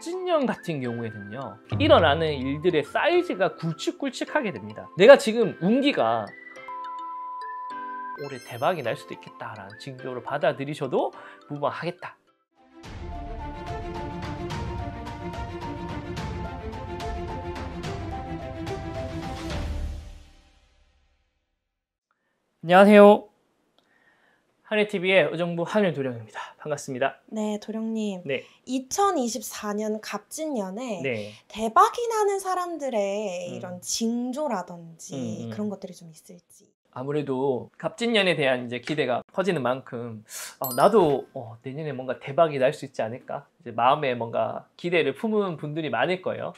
갑진년 같은 경우에는요 일어나는 일들의 사이즈가 굵직굵직하게 됩니다 내가 지금 운기가 올해 대박이 날 수도 있겠다라는 징조를 받아들이셔도 무방하겠다 안녕하세요 한해 TV의 의정부 한일 도령입니다. 반갑습니다. 네, 도령님. 네. 2024년 갑진년에 네. 대박이 나는 사람들의 음. 이런 징조라든지 음, 음. 그런 것들이 좀 있을지. 아무래도 갑진년에 대한 이제 기대가 커지는 만큼 어, 나도 어, 내년에 뭔가 대박이 날 수 있지 않을까 이제 마음에 뭔가 기대를 품은 분들이 많을 거예요.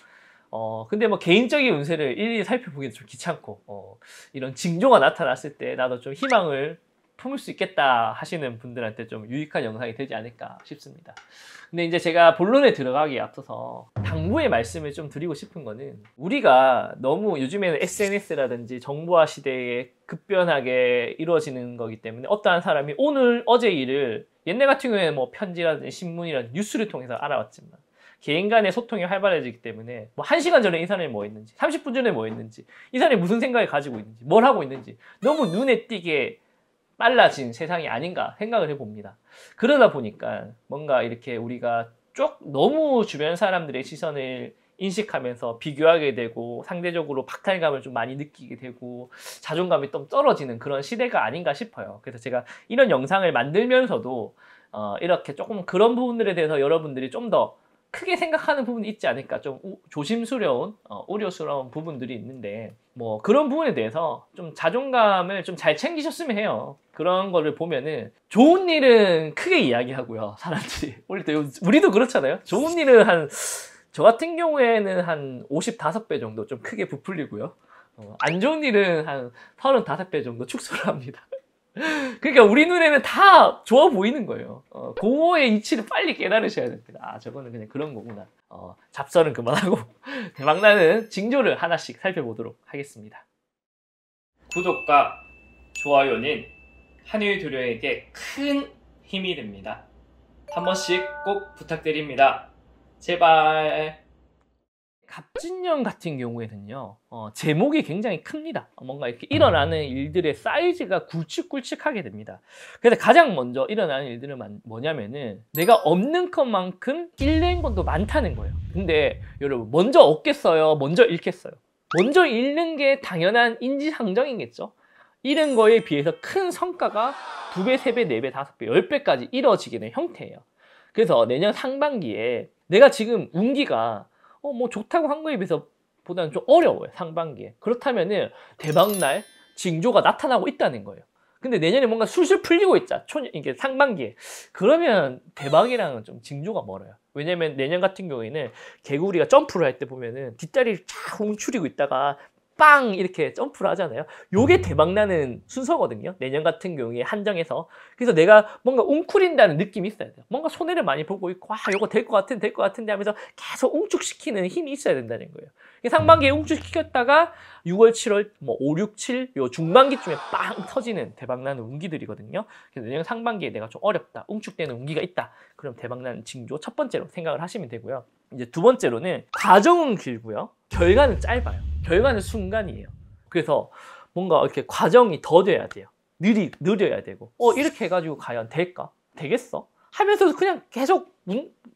어, 근데 뭐 개인적인 운세를 일일이 살펴보기는 좀 귀찮고, 어, 이런 징조가 나타났을 때 나도 좀 희망을 품을 수 있겠다 하시는 분들한테 좀 유익한 영상이 되지 않을까 싶습니다. 근데 이제 제가 본론에 들어가기에 앞서서 당부의 말씀을 좀 드리고 싶은 거는 우리가 너무 요즘에는 SNS라든지 정보화 시대에 급변하게 이루어지는 거기 때문에 어떠한 사람이 오늘 어제 일을 옛날 같은 경우에는 뭐 편지라든지 신문이라든지 뉴스를 통해서 알아왔지만 개인 간의 소통이 활발해지기 때문에 뭐 1시간 전에 이 사람이 뭐 했는지 30분 전에 뭐 했는지 이 사람이 무슨 생각을 가지고 있는지 뭘 하고 있는지 너무 눈에 띄게 빨라진 세상이 아닌가 생각을 해봅니다. 그러다 보니까 뭔가 이렇게 우리가 쪽 너무 주변 사람들의 시선을 인식하면서 비교하게 되고 상대적으로 박탈감을 좀 많이 느끼게 되고 자존감이 좀 떨어지는 그런 시대가 아닌가 싶어요. 그래서 제가 이런 영상을 만들면서도 어, 이렇게 조금 그런 부분들에 대해서 여러분들이 좀더 크게 생각하는 부분이 있지 않을까 좀 우, 조심스러운 어, 우려스러운 부분들이 있는데 뭐 그런 부분에 대해서 좀 자존감을 좀 잘 챙기셨으면 해요 그런 거를 보면은 좋은 일은 크게 이야기하고요 사람들이 우리도 우리도 그렇잖아요 좋은 일은 한 저 같은 경우에는 한 55배 정도 좀 크게 부풀리고요 어, 안 좋은 일은 한 35배 정도 축소를 합니다 그러니까 우리 눈에는 다 좋아 보이는 거예요. 어, 고모의 이치를 빨리 깨달으셔야 됩니다. 아, 저거는 그냥 그런 거구나. 어, 잡설은 그만하고 막박나는 징조를 하나씩 살펴보도록 하겠습니다. 구독과 좋아요는 한일 도료에게 큰 힘이 됩니다. 한 번씩 꼭 부탁드립니다. 제발. 갑진년 같은 경우에는요, 어, 제목이 굉장히 큽니다. 뭔가 이렇게 일어나는 일들의 사이즈가 굵직굵직하게 됩니다. 그래서 가장 먼저 일어나는 일들은 뭐냐면은 내가 없는 것만큼 읽는 것도 많다는 거예요. 근데 여러분, 먼저 얻겠어요? 먼저 읽겠어요? 먼저 읽는 게 당연한 인지상정이겠죠? 잃은 거에 비해서 큰 성과가 두 배, 세 배, 네 배, 다섯 배, 열 배까지 이뤄지게 된 형태예요. 그래서 내년 상반기에 내가 지금 운기가 어, 뭐 좋다고 한 거에 비해서 보다는 좀 어려워요 상반기에 그렇다면은 대박날 징조가 나타나고 있다는 거예요 근데 내년에 뭔가 술술 풀리고 있자 초, 이게 상반기에 그러면 대박이랑은 좀 징조가 멀어요 왜냐면 내년 같은 경우에는 개구리가 점프를 할 때 보면은 뒷다리를 쫙 움츠리고 있다가 빵 이렇게 점프를 하잖아요. 요게 음. 대박나는 순서거든요. 내년 같은 경우에 한정해서. 그래서 내가 뭔가 웅크린다는 느낌이 있어야 돼요. 뭔가 손해를 많이 보고 있고 아 요거 될 것 같은 될것 같은데 하면서 계속 웅축시키는 힘이 있어야 된다는 거예요. 상반기에 음. 웅축시켰다가 6월, 7월 뭐 5, 6, 7 요 중반기쯤에 빵 터지는 대박나는 운기들이거든요. 그래서 내년 상반기에 내가 좀 어렵다. 웅축되는 운기가 있다. 그럼 대박나는 징조 첫 번째로 생각을 하시면 되고요. 이제 두 번째로는 과정은 길고요. 결과는 짧아요. 결과는 순간이에요. 그래서 뭔가 이렇게 과정이 더 돼야 돼요. 느리, 느려야 되고. 어, 이렇게 해가지고 과연 될까? 되겠어? 하면서도 그냥 계속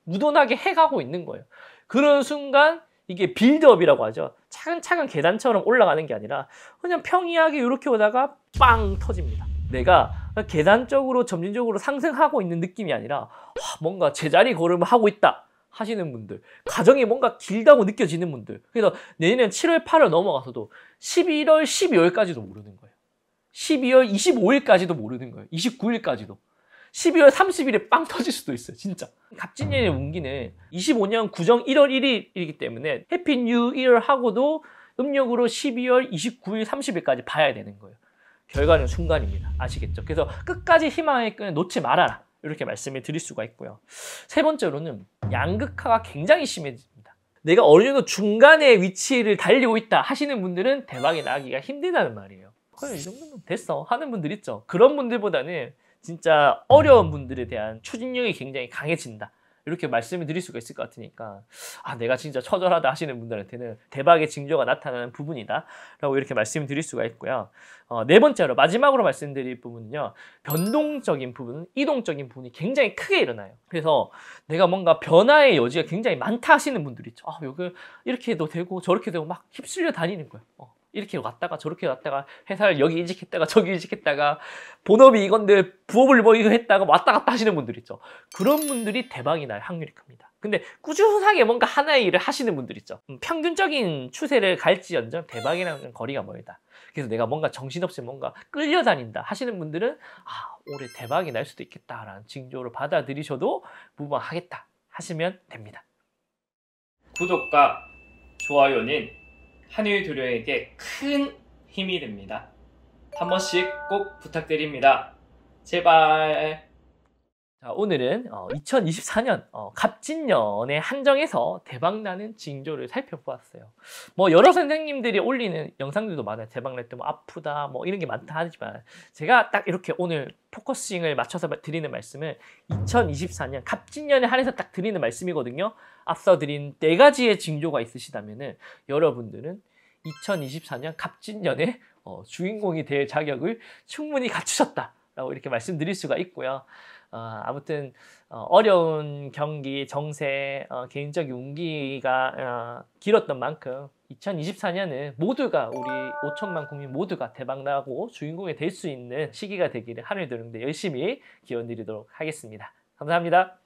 무던하게 해가고 있는 거예요. 그런 순간 이게 빌드업이라고 하죠. 차근차근 계단처럼 올라가는 게 아니라 그냥 평이하게 이렇게 오다가 빵 터집니다. 내가 계단적으로 점진적으로 상승하고 있는 느낌이 아니라 와, 뭔가 제자리 걸음을 하고 있다. 하시는 분들, 가정이 뭔가 길다고 느껴지는 분들. 그래서 내년 7월, 8월 넘어가서도 11월, 12월까지도 모르는 거예요. 12월 25일까지도 모르는 거예요. 29일까지도. 12월 30일에 빵 터질 수도 있어요, 진짜. 갑진년의 운기는 25년 구정 1월 1일이기 때문에 해피 뉴 1월 하고도 음력으로 12월 29일, 30일까지 봐야 되는 거예요. 결과는 순간입니다. 아시겠죠? 그래서 끝까지 희망의 끈을 놓지 말아라. 이렇게 말씀을 드릴 수가 있고요. 세 번째로는 양극화가 굉장히 심해집니다. 내가 어느 정도 중간에 위치를 달리고 있다 하시는 분들은 대박이 나기가 힘들다는 말이에요. 그래 이 정도면 됐어 하는 분들 있죠. 그런 분들보다는 진짜 어려운 분들에 대한 추진력이 굉장히 강해진다. 이렇게 말씀을 드릴 수가 있을 것 같으니까 아 내가 진짜 처절하다 하시는 분들한테는 대박의 징조가 나타나는 부분이다라고 이렇게 말씀드릴 을 수가 있고요. 어, 네 번째로 마지막으로 말씀드릴 부분은요. 변동적인 부분, 이동적인 부분이 굉장히 크게 일어나요. 그래서 내가 뭔가 변화의 여지가 굉장히 많다 하시는 분들 이 있죠. 아, 여기 이렇게 해도 되고 저렇게 되고 막 휩쓸려 다니는 거예요. 어. 이렇게 왔다가 저렇게 왔다가 회사를 여기 이직했다가 저기 이직했다가 본업이 이건데 부업을 뭐 이거 했다가 왔다 갔다 하시는 분들 있죠. 그런 분들이 대박이 날 확률이 큽니다. 근데 꾸준하게 뭔가 하나의 일을 하시는 분들 있죠. 음, 평균적인 추세를 갈지언정 대박이랑 거리가 멀다. 그래서 내가 뭔가 정신없이 뭔가 끌려다닌다 하시는 분들은 아 올해 대박이 날 수도 있겠다라는 징조를 받아들이셔도 무방하겠다 하시면 됩니다. 구독과 좋아요는 한일 도료에게 큰 힘이 됩니다. 한 번씩 꼭 부탁드립니다. 제발. 자, 아, 오늘은 어, 2024년 어, 갑진년에 한정해서 대박나는 징조를 살펴보았어요. 뭐 여러 선생님들이 올리는 영상들도 많아요. 대박났때뭐 아프다 뭐 이런 게 많다 하지만 제가 딱 이렇게 오늘 포커싱을 맞춰서 드리는 말씀은 2024년 갑진년에 한해서 딱 드리는 말씀이거든요. 앞서 드린 네 가지의 징조가 있으시다면 여러분들은 2024년 갑진년에 어, 주인공이 될 자격을 충분히 갖추셨다라고 이렇게 말씀드릴 수가 있고요. 어, 아무튼 어, 어려운 경기, 정세, 어, 개인적인 운기가 어, 길었던 만큼 2024년은 모두가 우리 5천만 국민 모두가 대박나고 주인공이 될 수 있는 시기가 되기를 하늘 도는데 열심히 기원드리도록 하겠습니다. 감사합니다.